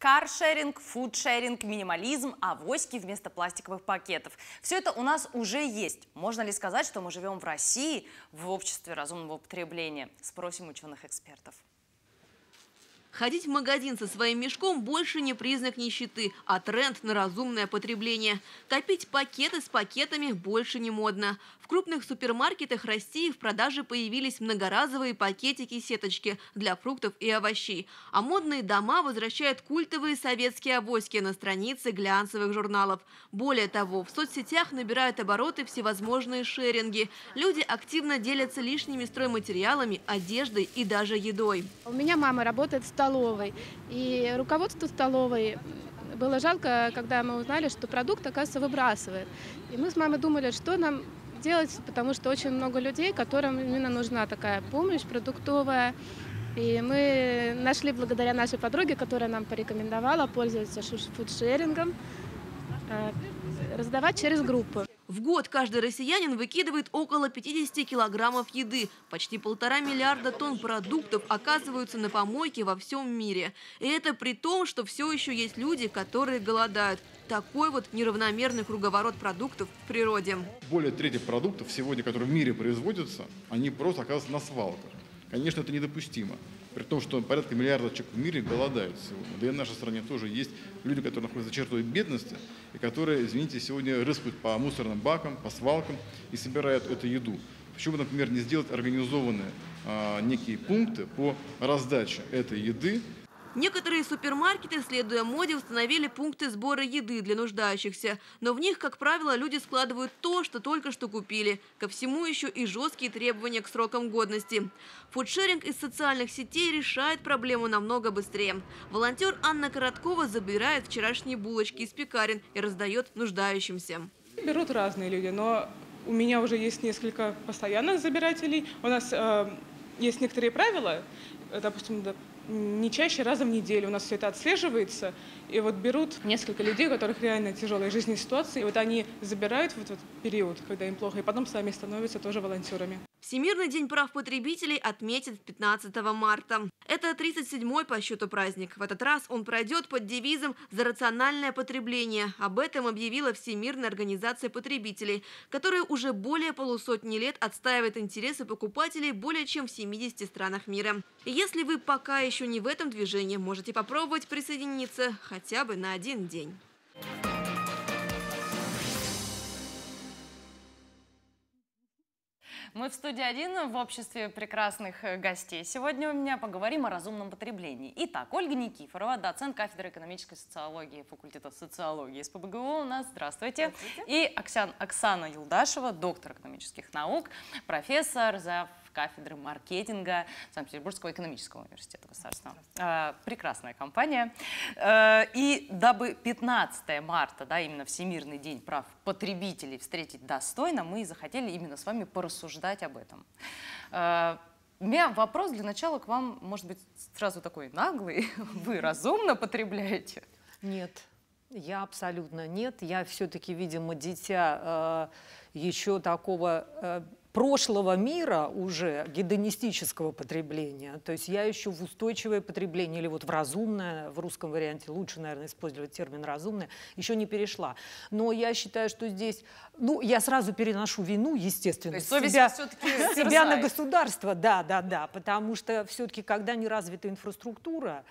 Каршеринг, фудшеринг, минимализм, авоськи вместо пластиковых пакетов. Все это у нас уже есть. Можно ли сказать, что мы живем в России, в обществе разумного потребления? Спросим ученых-экспертов. Ходить в магазин со своим мешком больше не признак нищеты, а тренд на разумное потребление. Копить пакеты с пакетами больше не модно крупных супермаркетах России в продаже появились многоразовые пакетики-сеточки для фруктов и овощей. А модные дома возвращают культовые советские авоськи на страницы глянцевых журналов. Более того, в соцсетях набирают обороты всевозможные шеринги. Люди активно делятся лишними стройматериалами, одеждой и даже едой. У меня мама работает в столовой, и руководство столовой было жалко, когда мы узнали, что продукт, оказывается, выбрасывает. И мы с мамой думали, что нам делать, потому что очень много людей, которым именно нужна такая помощь продуктовая. И мы нашли благодаря нашей подруге, которая нам порекомендовала пользоваться фудшерингом, э, раздавать через группы. В год каждый россиянин выкидывает около 50 килограммов еды. Почти полтора миллиарда тонн продуктов оказываются на помойке во всем мире. И это при том, что все еще есть люди, которые голодают. Такой вот неравномерный круговорот продуктов в природе. Более трети продуктов сегодня, которые в мире производятся, они просто оказываются на свалках. Конечно, это недопустимо. При том, что порядка миллиарда человек в мире голодают сегодня. Да и в нашей стране тоже есть люди, которые находятся за чертой бедности, и которые, извините, сегодня рыскают по мусорным бакам, по свалкам и собирают эту еду. Почему, например, не сделать организованные а, некие пункты по раздаче этой еды Некоторые супермаркеты, следуя моде, установили пункты сбора еды для нуждающихся. Но в них, как правило, люди складывают то, что только что купили. Ко всему еще и жесткие требования к срокам годности. Фудшеринг из социальных сетей решает проблему намного быстрее. Волонтер Анна Короткова забирает вчерашние булочки из пекарен и раздает нуждающимся. Берут разные люди, но у меня уже есть несколько постоянных забирателей. У нас э, есть некоторые правила, допустим, не чаще раза в неделю. У нас все это отслеживается. И вот берут несколько людей, у которых реально тяжелая жизненная ситуация. И вот они забирают в этот период, когда им плохо, и потом сами становятся тоже волонтерами. Всемирный день прав потребителей отметят 15 марта. Это 37-й по счету праздник. В этот раз он пройдет под девизом «За рациональное потребление». Об этом объявила Всемирная организация потребителей, которая уже более полусотни лет отстаивает интересы покупателей более чем в 70 странах мира. если вы пока еще не в этом движении, можете попробовать присоединиться хотя бы на один день. Мы в студии один в обществе прекрасных э, гостей. Сегодня у меня поговорим о разумном потреблении. Итак, Ольга Никифорова, доцент кафедры экономической социологии факультета социологии СПБГУ у нас. Здравствуйте. Здравствуйте. И Оксан, Оксана Юлдашева, доктор экономических наук, профессор, зав кафедры маркетинга Санкт-Петербургского экономического университета государственного. Э, прекрасная компания. Э, и дабы 15 марта, да, именно Всемирный день прав потребителей встретить достойно, мы захотели именно с вами порассуждать об этом. А, у меня вопрос для начала к вам, может быть, сразу такой наглый. Вы разумно потребляете? Нет, я абсолютно нет. Я все-таки, видимо, дитя э, еще такого э, прошлого мира уже гедонистического потребления. То есть я еще в устойчивое потребление или вот в разумное, в русском варианте лучше, наверное, использовать термин разумное, еще не перешла. Но я считаю, что здесь, ну, я сразу переношу вину, естественно, То есть себя, себя на государство, да, да, да, потому что все-таки, когда не развита инфраструктура,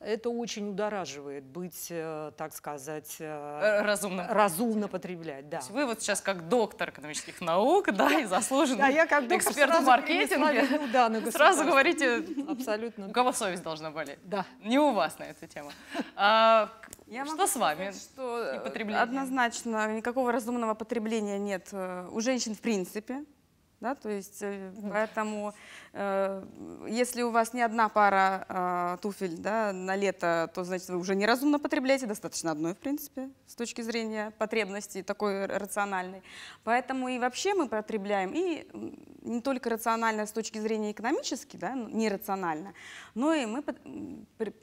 это очень удораживает быть, э, так сказать, э, э, разумно, разумно потреблять. Да. Вы вот сейчас как доктор экономических наук, да, и заслуженный да, я как доктор эксперт в маркетинге. Да, сразу говорите, Абсолютно. у кого совесть должна болеть. Да. Не у вас на эту тему. А, я что с вами? Сказать, что однозначно никакого разумного потребления нет у женщин в принципе. Да, то есть, э, поэтому, э, если у вас не одна пара э, туфель да, на лето, то, значит, вы уже неразумно потребляете, достаточно одной, в принципе, с точки зрения потребности такой рациональной. Поэтому и вообще мы потребляем, и не только рационально с точки зрения экономически, да, нерационально, но и мы,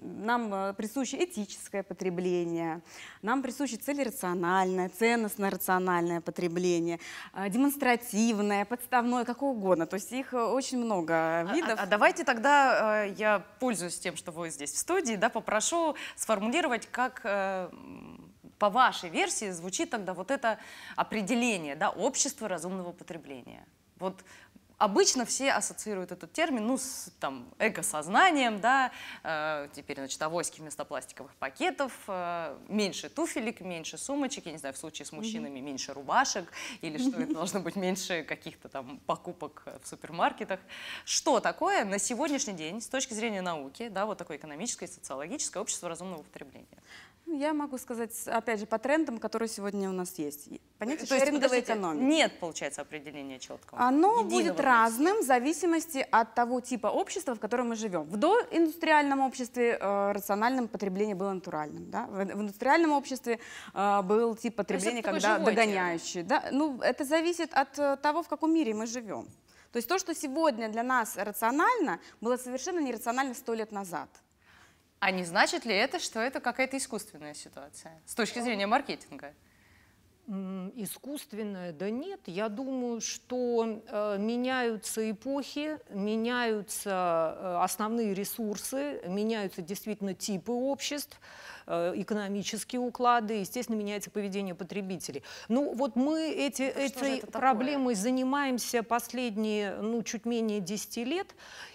нам э, присуще этическое потребление, нам присуще целерациональное, ценностно-рациональное потребление, э, демонстративное, подставное, отставное, какое угодно. То есть их э, очень много а, а, видов. А, а давайте тогда э, я пользуюсь тем, что вы здесь в студии, да, попрошу сформулировать, как э, по вашей версии звучит тогда вот это определение, да, общества разумного потребления. Вот обычно все ассоциируют этот термин ну, с там, эко-сознанием, да, э, теперь, значит, авоськи вместо пластиковых пакетов, э, меньше туфелек, меньше сумочек, я не знаю, в случае с мужчинами mm-hmm. меньше рубашек, или что это должно быть меньше каких-то там покупок в супермаркетах. Что такое на сегодняшний день с точки зрения науки, да, вот такое экономическое и социологическое общество разумного употребления? Ну, я могу сказать, опять же, по трендам, которые сегодня у нас есть. Понятие То шеринговой есть, экономики. Нет, получается, определения четкого. Оно Единого будет разным в зависимости от того типа общества, в котором мы живем. В доиндустриальном обществе э, рациональным потребление было натуральным. Да? В, в индустриальном обществе э, был тип потребления, когда догоняющий. Да? Ну, это зависит от э, того, в каком мире мы живем. То есть то, что сегодня для нас рационально, было совершенно нерационально сто лет назад. А не значит ли это, что это какая-то искусственная ситуация с точки зрения маркетинга? Искусственная, Да нет. Я думаю, что э, меняются эпохи, меняются э, основные ресурсы, меняются действительно типы обществ, э, экономические уклады, естественно, меняется поведение потребителей. Ну вот мы эти, этой проблемой такое? занимаемся последние ну, чуть менее 10 лет,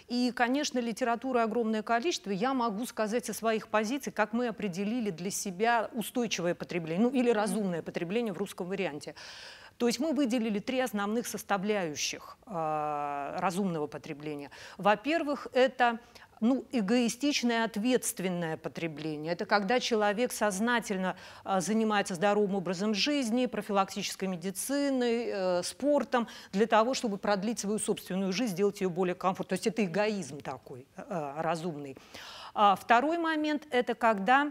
и, конечно, литературы огромное количество. Я могу сказать со своих позиций, как мы определили для себя устойчивое потребление, ну или разумное потребление в русском варианте. То есть мы выделили три основных составляющих э, разумного потребления. Во-первых, это ну, эгоистичное ответственное потребление. Это когда человек сознательно а, занимается здоровым образом жизни, профилактической медициной, э, спортом, для того, чтобы продлить свою собственную жизнь, сделать ее более комфортной. То есть это эгоизм такой а, а, разумный. Второй момент – это когда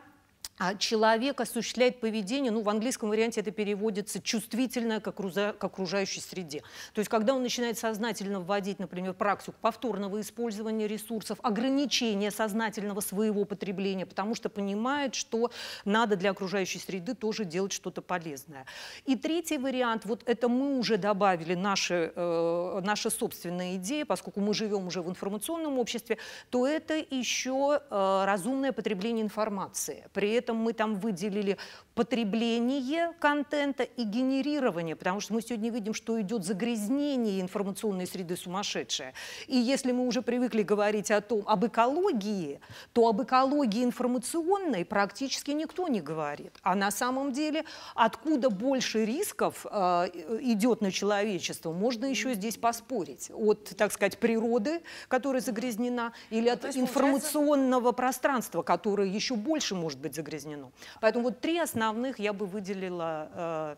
а человек осуществляет поведение, ну, в английском варианте это переводится чувствительное к, окруза, к окружающей среде. То есть, когда он начинает сознательно вводить, например, практику повторного использования ресурсов, ограничения сознательного своего потребления, потому что понимает, что надо для окружающей среды тоже делать что-то полезное. И третий вариант, вот это мы уже добавили наши, э, наши собственные идеи, поскольку мы живем уже в информационном обществе, то это еще э, разумное потребление информации. При этом этом мы там выделили потребление контента и генерирование, потому что мы сегодня видим, что идет загрязнение информационной среды сумасшедшее. И если мы уже привыкли говорить о том, об экологии, то об экологии информационной практически никто не говорит. А на самом деле, откуда больше рисков э, идет на человечество, можно еще здесь поспорить. От, так сказать, природы, которая загрязнена, или ну, от информационного получается... пространства, которое еще больше может быть загрязнено упразднено. Поэтому вот три основных я бы выделила э,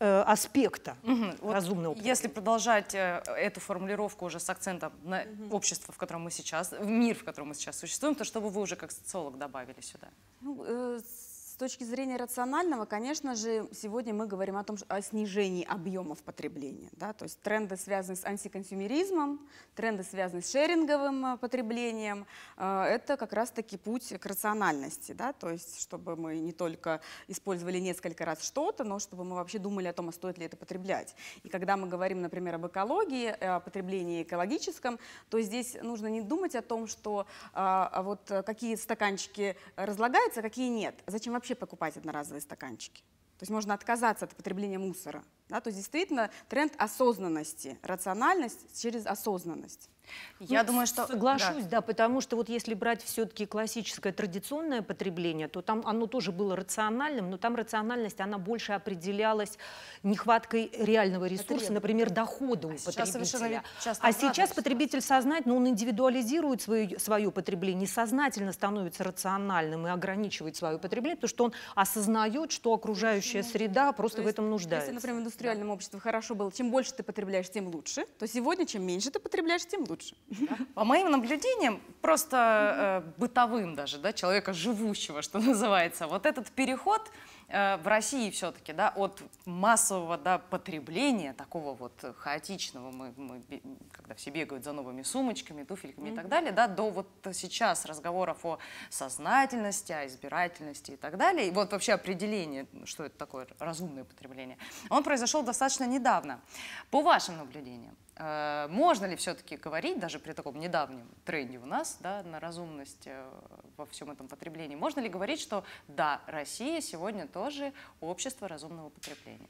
э, аспекта угу. разумного. Вот если продолжать э, эту формулировку уже с акцентом на угу. общество, в котором мы сейчас, в мир, в котором мы сейчас существуем, то что бы вы уже как социолог добавили сюда? Ну, э, точки зрения рационального, конечно же, сегодня мы говорим о том, о снижении объемов потребления. Да? То есть тренды связаны с антиконсюмеризмом, тренды связаны с шеринговым э, потреблением. Э, это как раз-таки путь к рациональности. Да? То есть чтобы мы не только использовали несколько раз что-то, но чтобы мы вообще думали о том, а стоит ли это потреблять. И когда мы говорим, например, об экологии, э, о потреблении экологическом, то здесь нужно не думать о том, что а, а вот какие стаканчики разлагаются, а какие нет. Зачем вообще вообще покупать одноразовые стаканчики. То есть можно отказаться от потребления мусора. Да? То есть действительно тренд осознанности, рациональность через осознанность. Ну, Я ну, думаю, что... Соглашусь, да. да, потому что вот если брать все-таки классическое традиционное потребление, то там оно тоже было рациональным, но там рациональность, она больше определялась нехваткой реального ресурса, например, дохода у а потребителя. Совершенно... А сейчас потребитель сознательно, ну, он индивидуализирует свое, свое потребление, сознательно становится рациональным и ограничивает свое потребление, потому что он осознает, что окружающая ну, среда просто то в этом нуждается. Если, например, в индустриальном обществе хорошо было, чем больше ты потребляешь, тем лучше, то сегодня чем меньше ты потребляешь, тем лучше лучше. Да? По моим наблюдениям, просто э, бытовым даже, да, человека живущего, что называется, вот этот переход э, в России все-таки, да, от массового да, потребления, такого вот хаотичного, мы, мы, когда все бегают за новыми сумочками, туфельками mm -hmm. и так далее, да, до вот сейчас разговоров о сознательности, о избирательности и так далее, и вот вообще определение, что это такое разумное потребление, он произошел достаточно недавно. По вашим наблюдениям, Э, можно ли все-таки говорить, даже при таком недавнем тренде у нас, да, на разумность э, во всем этом потреблении, можно ли говорить, что да, Россия сегодня тоже общество разумного потребления?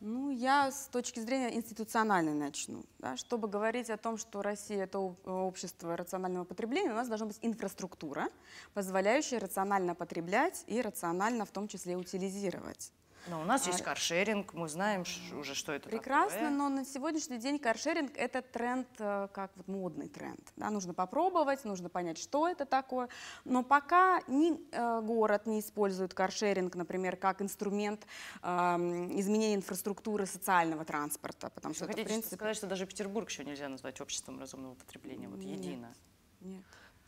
Ну, я с точки зрения институциональной начну. Да, чтобы говорить о том, что Россия – это общество рационального потребления, у нас должна быть инфраструктура, позволяющая рационально потреблять и рационально в том числе утилизировать. Но у нас есть а, каршеринг, мы знаем уже, что это Прекрасно, такое. но на сегодняшний день каршеринг – это тренд, э, как вот модный тренд. Да, нужно попробовать, нужно понять, что это такое. Но пока ни э, город не использует каршеринг, например, как инструмент э, изменения инфраструктуры социального транспорта. Потому что Вы это, хотите принципе... сказать, что даже Петербург еще нельзя назвать обществом разумного потребления, вот нет, едино? Нет.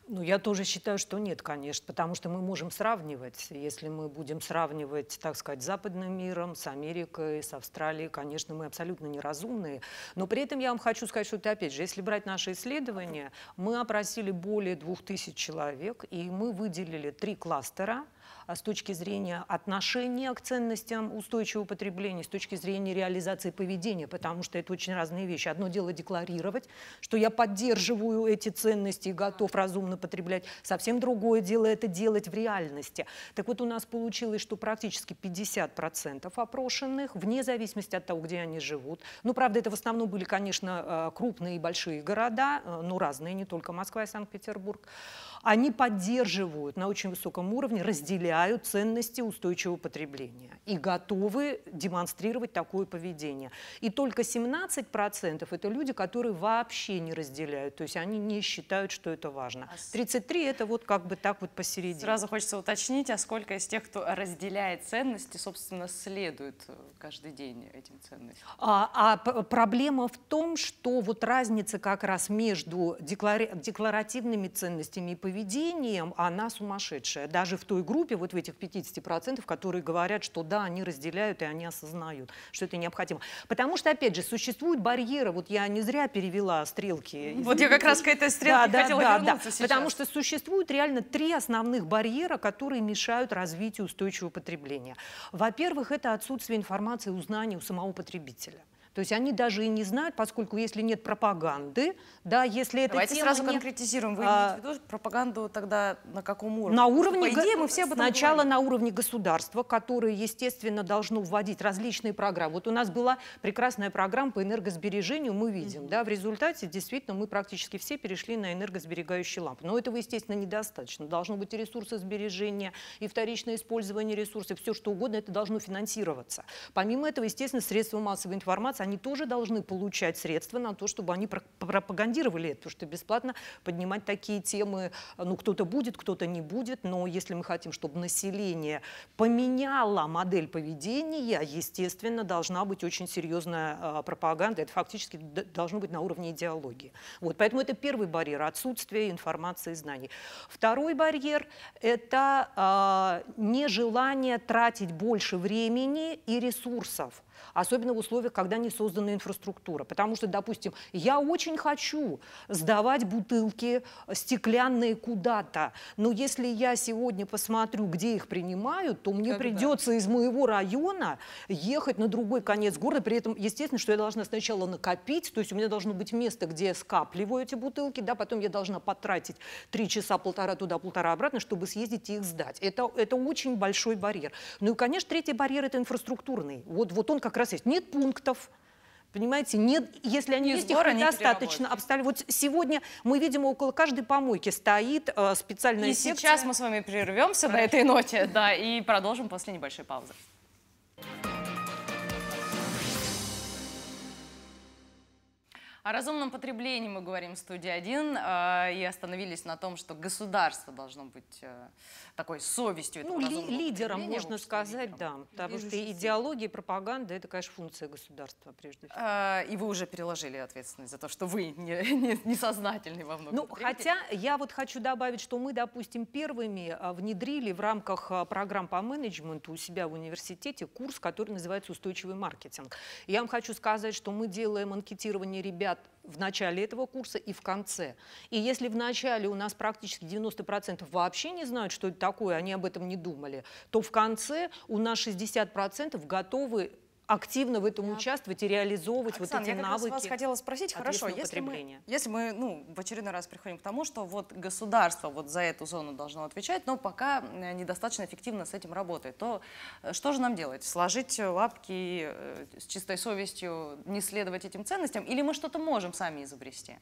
Ну, я тоже считаю, что нет, конечно, потому что мы можем сравнивать. Если мы будем сравнивать, так сказать, с западным миром, с Америкой, с Австралией, конечно, мы абсолютно неразумные. Но при этом я вам хочу сказать, что, опять же, если брать наши исследования, мы опросили более двух тысяч человек, и мы выделили три кластера – а, с точки зрения отношения к ценностям устойчивого потребления, с точки зрения реализации поведения, потому что это очень разные вещи. Одно дело декларировать, что я поддерживаю эти ценности и готов разумно потреблять. Совсем другое дело это делать в реальности. Так вот у нас получилось, что практически 50% опрошенных, вне зависимости от того, где они живут. Ну, правда, это в основном были, конечно, э, крупные и большие города, э, но ну, разные, не только Москва и Санкт-Петербург они поддерживают на очень высоком уровне, разделяют ценности устойчивого потребления и готовы демонстрировать такое поведение. И только 17% это люди, которые вообще не разделяют, то есть они не считают, что это важно. 33 а это вот как бы так вот посередине. Сразу хочется уточнить, а сколько из тех, кто разделяет ценности, собственно, следует э, каждый день этим ценностям? А, а проблема в том, что вот разница как раз между декларативными ценностями и поведением поведением, она сумасшедшая. Даже в той группе, вот в этих 50%, которые говорят, что да, они разделяют и они осознают, что это необходимо. Потому что, опять же, существуют барьеры. Вот я не зря перевела стрелки. Извините. Вот я как раз к этой стрелке да, хотела да, вернуться да, сейчас. Потому что существуют реально три основных барьера, которые мешают развитию устойчивого потребления. Во-первых, это отсутствие информации, узнаний у самого потребителя. То есть они даже и не знают, поскольку если нет пропаганды, да, если это Давайте сразу не... конкретизируем. Вы а... имеете в виду пропаганду тогда на каком уровне? На уровне по идее, мы все об этом сначала говорим. на уровне государства, которое, естественно, должно вводить различные программы. Вот у нас была прекрасная программа по энергосбережению, мы видим, mm -hmm. да, в результате действительно мы практически все перешли на энергосберегающие лампы. Но этого, естественно, недостаточно. Должно быть и ресурсосбережение, и вторичное использование ресурсов, все что угодно, это должно финансироваться. Помимо этого, естественно, средства массовой информации они тоже должны получать средства на то, чтобы они пропагандировали это, потому что бесплатно поднимать такие темы, э, ну, кто-то будет, кто-то не будет, но если мы хотим, чтобы население поменяло модель поведения, естественно, должна быть очень серьезная э, пропаганда, это фактически должно быть на уровне идеологии. Вот, поэтому это первый барьер – отсутствие информации и знаний. Второй барьер – это э, нежелание тратить больше времени и ресурсов особенно в условиях, когда не создана инфраструктура. Потому что, допустим, я очень хочу сдавать бутылки стеклянные куда-то, но если я сегодня посмотрю, где их принимают, то мне как придется да. из моего района ехать на другой конец города. При этом, естественно, что я должна сначала накопить, то есть у меня должно быть место, где я скапливаю эти бутылки, да, потом я должна потратить три часа, полтора туда, полтора обратно, чтобы съездить и их сдать. Это, это очень большой барьер. Ну и, конечно, третий барьер – это инфраструктурный. Вот, вот он как как раз есть. Нет пунктов, Понимаете, нет, если они и есть, их недостаточно обставили. Вот сегодня мы видим около каждой помойки стоит э, специальная и секция. И сейчас мы с вами прервемся Хорошо. на этой ноте, да, и продолжим после небольшой паузы. О разумном потреблении мы говорим в студии 1 э, и остановились на том, что государство должно быть э, такой совестью Ну, ли, лидером, можно сказать, лидером. да. Потому Движущий что идеология и пропаганда – это, конечно, функция государства, прежде всего. Э, и вы уже переложили ответственность за то, что вы не, не, несознательны во многом. Ну, хотя я вот хочу добавить, что мы, допустим, первыми э, внедрили в рамках э, программ по менеджменту у себя в университете курс, который называется «Устойчивый маркетинг». Я вам хочу сказать, что мы делаем анкетирование ребят говорят в начале этого курса и в конце. И если в начале у нас практически 90% вообще не знают, что это такое, они об этом не думали, то в конце у нас 60% готовы активно в этом да. участвовать и реализовывать Оксана, вот эти я навыки. Раз вас хотела спросить, хорошо, если мы, если мы ну, в очередной раз приходим к тому, что вот государство вот за эту зону должно отвечать, но пока э, недостаточно эффективно с этим работает, то э, что же нам делать? Сложить лапки э, с чистой совестью, не следовать этим ценностям, или мы что-то можем сами изобрести?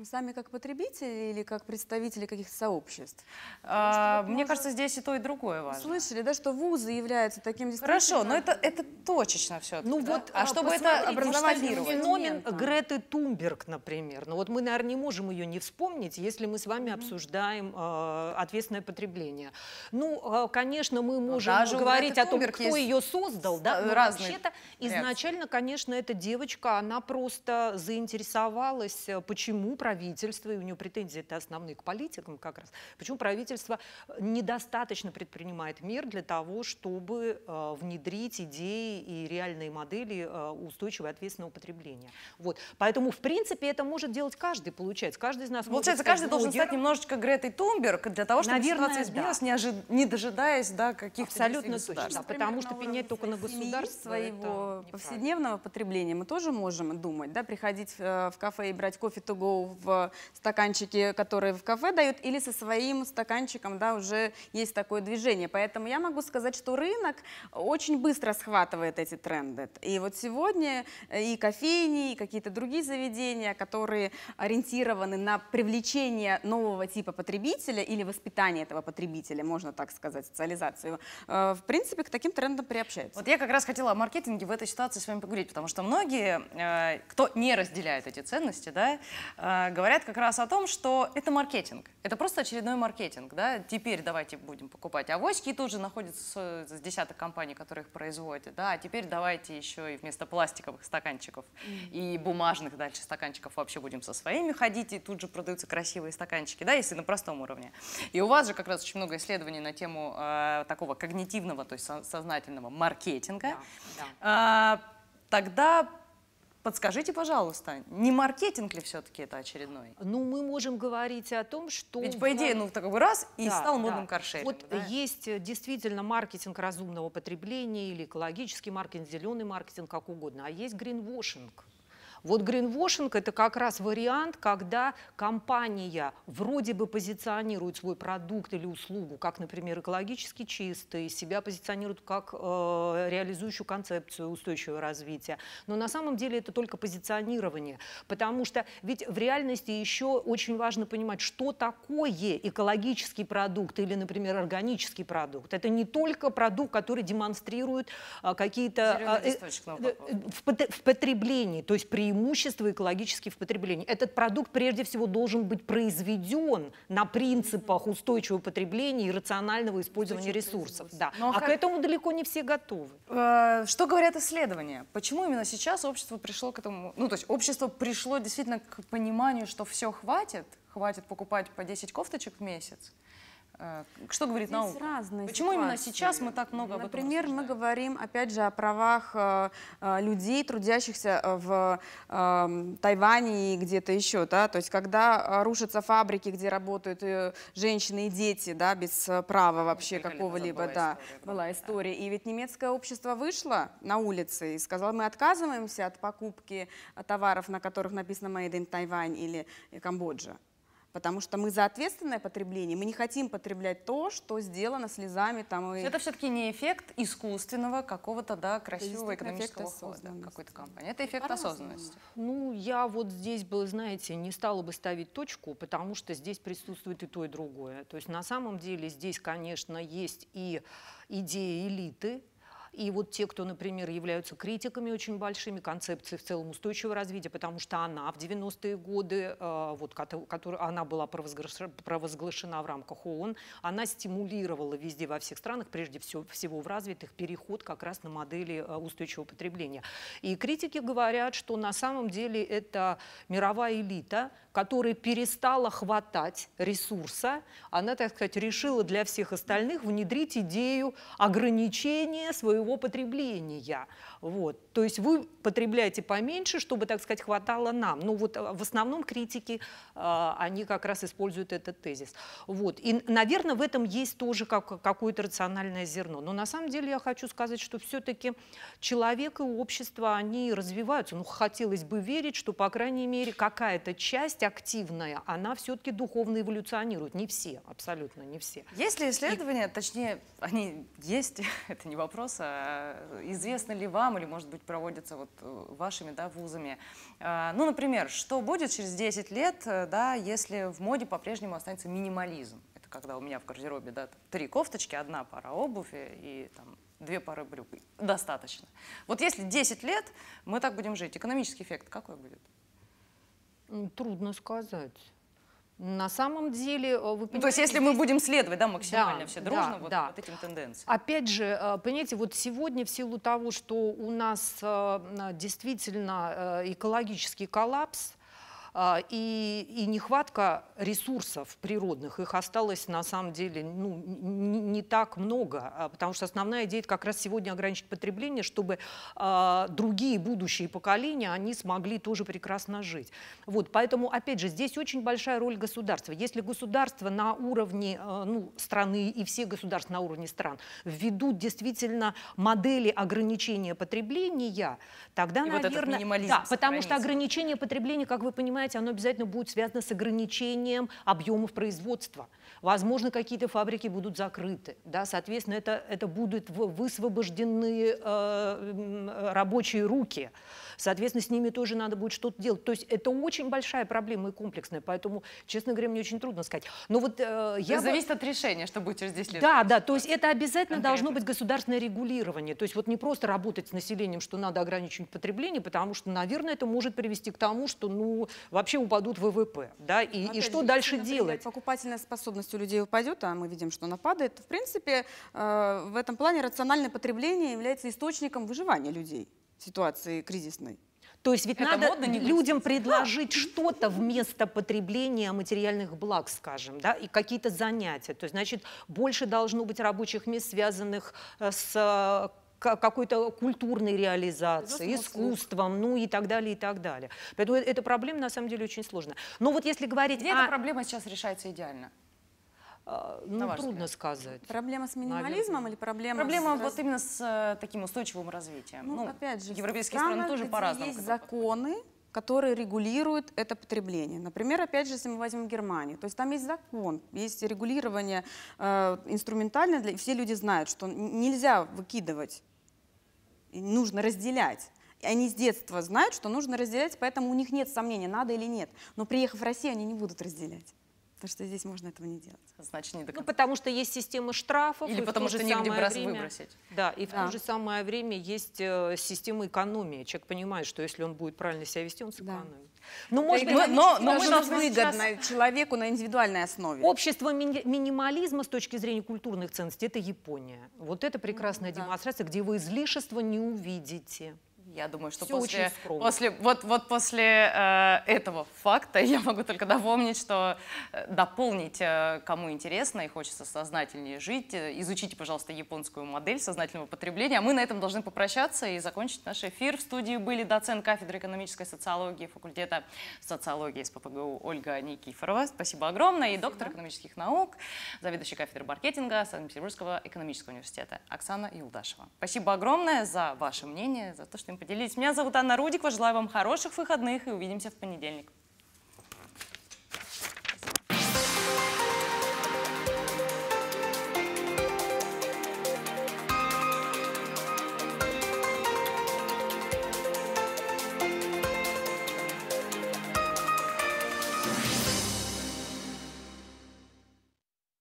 Ну, сами как потребители или как представители каких-то сообществ? А, ну, что, мне кажется, здесь и то, и другое важно. Слышали, да, что вузы являются таким Хорошо, но это, это точечно все. Ну да? вот, а, а чтобы это образовательный феномен Греты Тумберг, например. Ну вот мы, наверное, не можем ее не вспомнить, если мы с вами mm -hmm. обсуждаем э, ответственное потребление. Ну, э, конечно, мы ну, можем Даже говорить о том, кто ее создал, да, э, но вообще-то изначально, конечно, эта девочка, она просто заинтересовалась, э, почему, правительство, и у него претензии это основные к политикам как раз, почему правительство недостаточно предпринимает мер для того, чтобы э, внедрить идеи и реальные модели э, устойчивого и ответственного потребления. Вот. Поэтому, в принципе, это может делать каждый, получается. Каждый из нас Получается, каждый должен стать немножечко Гретой Тумберг для того, чтобы Наверное, ситуация изменилась, да. не, ожи... не дожидаясь да, каких-то Абсолютно точно, да, потому что пенять только на государство его повседневного потребления мы тоже можем думать, да, приходить э, в кафе и брать кофе to go в стаканчике, которые в кафе дают, или со своим стаканчиком, да, уже есть такое движение. Поэтому я могу сказать, что рынок очень быстро схватывает эти тренды. И вот сегодня э, и кофейни, и какие-то другие заведения, которые ориентированы на привлечение нового типа потребителя или воспитание этого потребителя, можно так сказать, социализацию, э, в принципе, к таким трендам приобщаются. Вот я как раз хотела о маркетинге в этой ситуации с вами поговорить, потому что многие, э, кто не разделяет эти ценности, да, а, говорят как раз о том, что это маркетинг. Это просто очередной маркетинг. Да? Теперь давайте будем покупать авоськи, и тут же находится с десяток компаний, которые их производят. Да? А теперь давайте еще и вместо пластиковых стаканчиков и бумажных дальше стаканчиков вообще будем со своими ходить, и тут же продаются красивые стаканчики, да, если на простом уровне. И у вас же как раз очень много исследований на тему э, такого когнитивного, то есть сознательного маркетинга. Да, да. А, тогда Подскажите, пожалуйста, не маркетинг ли все-таки это очередной? Ну, мы можем говорить о том, что... Ведь, по идее, ну, такой раз и да, стал модным да. каршерингом. Вот да? есть э, действительно маркетинг разумного потребления или экологический маркетинг, зеленый маркетинг, как угодно, а есть гринвошинг. Вот гринвошинг – это как раз вариант, когда компания вроде бы позиционирует свой продукт или услугу, как, например, экологически чистый, себя позиционирует как э, реализующую концепцию устойчивого развития. Но на самом деле это только позиционирование, потому что ведь в реальности еще очень важно понимать, что такое экологический продукт или, например, органический продукт. Это не только продукт, который демонстрирует э, какие-то э, э, э в, в потреблении, то есть при преимущества экологически в потреблении. Этот продукт прежде всего должен быть произведен на принципах устойчивого потребления и рационального использования ресурсов. Да. Но ну, а, а как... к этому далеко не все готовы. Э, что говорят исследования? Почему именно сейчас общество пришло к этому? Ну, то есть общество пришло действительно к пониманию, что все хватит, хватит покупать по 10 кофточек в месяц. Э, что говорит Здесь наука? Разные Почему ситуации. именно сейчас мы так много Например, об этом Например, мы говорим, опять же, о правах э, э, людей, трудящихся в эм, Тайване и где-то еще. Да? То есть, когда рушатся фабрики, где работают женщины и дети, да, без права вообще какого-либо. Да, была история. И ведь немецкое общество вышло на улицы и сказало, мы отказываемся от покупки товаров, на которых написано «Made in Taiwan» или «Камбоджа». Потому что мы за ответственное потребление, мы не хотим потреблять то, что сделано слезами. Там, и... Это все-таки не эффект искусственного какого-то да, красивого экономического хода какой-то компании. Это эффект осознанности. Ну, я вот здесь бы, знаете, не стала бы ставить точку, потому что здесь присутствует и то, и другое. То есть на самом деле здесь, конечно, есть и идея элиты, и вот те, кто, например, являются критиками очень большими концепции в целом устойчивого развития, потому что она в 90-е годы, э, вот, которая, она была провозглашена в рамках ООН, она стимулировала везде, во всех странах, прежде всего, в развитых, переход как раз на модели э, устойчивого потребления. И критики говорят, что на самом деле это мировая элита, которая перестала хватать ресурса, она, так сказать, решила для всех остальных внедрить идею ограничения своего своего потребления. Вот. То есть вы потребляете поменьше, чтобы, так сказать, хватало нам. Ну вот э, в основном критики, э, они как раз используют этот тезис. Вот. И, наверное, в этом есть тоже как, какое-то рациональное зерно. Но на самом деле я хочу сказать, что все-таки человек и общество, они развиваются. Ну, хотелось бы верить, что, по крайней мере, какая-то часть активная, она все-таки духовно эволюционирует. Не все, абсолютно не все. Есть ли исследования, и... точнее, они есть, это не вопрос, а Э, известно ли вам или, может быть, проводится вот э, вашими да, вузами? Э, ну, например, что будет через 10 лет, да, если в моде по-прежнему останется минимализм? Это когда у меня в гардеробе да, три кофточки, одна пара обуви и там, две пары брюк. Достаточно. Вот если 10 лет мы так будем жить, экономический эффект какой будет? Трудно сказать на самом деле, э, вы понимаете... Ну, то есть если мы будем следовать, да, максимально да, все дружно да, вот, да. вот этим тенденциям. Опять же, э, понимаете, вот сегодня в силу того, что у нас э, действительно экологический коллапс, а, и, и нехватка ресурсов природных, их осталось на самом деле ну, не, не так много, а, потому что основная идея как раз сегодня ограничить потребление, чтобы э, другие будущие поколения, они смогли тоже прекрасно жить. Вот, поэтому, опять же, здесь очень большая роль государства. Если государство на уровне э, ну, страны и все государства на уровне стран введут действительно модели ограничения потребления, тогда, и наверное, вот да, потому что ограничение потребления, как вы понимаете, понимаете, оно обязательно будет связано с ограничением объемов производства. Возможно, какие-то фабрики будут закрыты. Да? Соответственно, это, это будут высвобождены э, рабочие руки. Соответственно, с ними тоже надо будет что-то делать. То есть это очень большая проблема и комплексная. Поэтому, честно говоря, мне очень трудно сказать. Но вот э, я... Это зависит от решения, что будет через 10 лет. Да, да. То есть это обязательно Конкретно. должно быть государственное регулирование. То есть вот не просто работать с населением, что надо ограничивать потребление, потому что, наверное, это может привести к тому, что ну, вообще упадут ВВП, да, и, и что же, дальше делать? Покупательная способность у людей упадет, а мы видим, что она падает. В принципе, э, в этом плане рациональное потребление является источником выживания людей в ситуации кризисной. То есть ведь это надо модно, не людям предложить да. что-то вместо потребления материальных благ, скажем, да, и какие-то занятия. То есть, значит, больше должно быть рабочих мест, связанных э, с э, какой-то культурной реализации, искусством, ну и так далее, и так далее. Поэтому э, эта проблема на самом деле очень сложная. Но вот если говорить... Где о... эта проблема сейчас решается идеально? А, ну, трудно взгляд. сказать. Проблема с минимализмом Наверное. или проблема Проблема с... вот именно с э, таким устойчивым развитием. Ну, ну опять же, европейские страны, страны тоже по-разному. Есть законы, которые регулируют это потребление. Например, опять же, если мы возьмем Германию, то есть там есть закон, есть регулирование э, инструментально, для, все люди знают, что нельзя выкидывать нужно разделять. они с детства знают, что нужно разделять, поэтому у них нет сомнения, надо или нет. Но приехав в Россию, они не будут разделять. Потому что здесь можно этого не делать. Значит, не до ну, конца. Ну, потому что есть система штрафов. Или потому что негде бросить. время... выбросить. Да, и да. в то же самое время есть э, система экономии. Человек понимает, что если он будет правильно себя вести, он сэкономит. Да. Ну, может быть, но, но, но мы нам выгодно сейчас... человеку на индивидуальной основе. Общество ми минимализма с точки зрения культурных ценностей – это Япония. Вот это прекрасная да. демонстрация, где вы излишества не увидите. Я думаю, что после, после, вот, вот после э, этого факта я могу только напомнить, что э, дополнить, э, кому интересно и хочется сознательнее жить, э, изучите, пожалуйста, японскую модель сознательного потребления. А мы на этом должны попрощаться и закончить наш эфир. В студии были доцент кафедры экономической социологии факультета социологии СППГУ Ольга Никифорова. Спасибо огромное. И доктор экономических наук, заведующий кафедрой маркетинга Санкт-Петербургского экономического университета Оксана Юлдашева. Спасибо огромное за ваше мнение, за то, что им поделились. Меня зовут Анна Рудикова. Желаю вам хороших выходных и увидимся в понедельник.